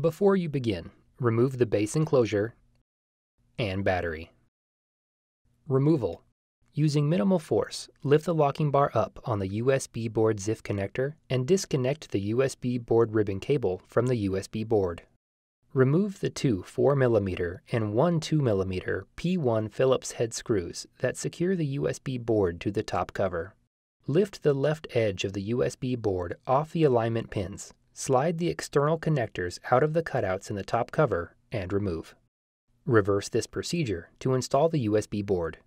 Before you begin, remove the base enclosure and battery. Removal. Using minimal force, lift the locking bar up on the USB board ZIF connector and disconnect the USB board ribbon cable from the USB board. Remove the two 4mm and one 2mm P1 Phillips head screws that secure the USB board to the top cover. Lift the left edge of the USB board off the alignment pins Slide the external connectors out of the cutouts in the top cover and remove. Reverse this procedure to install the USB board.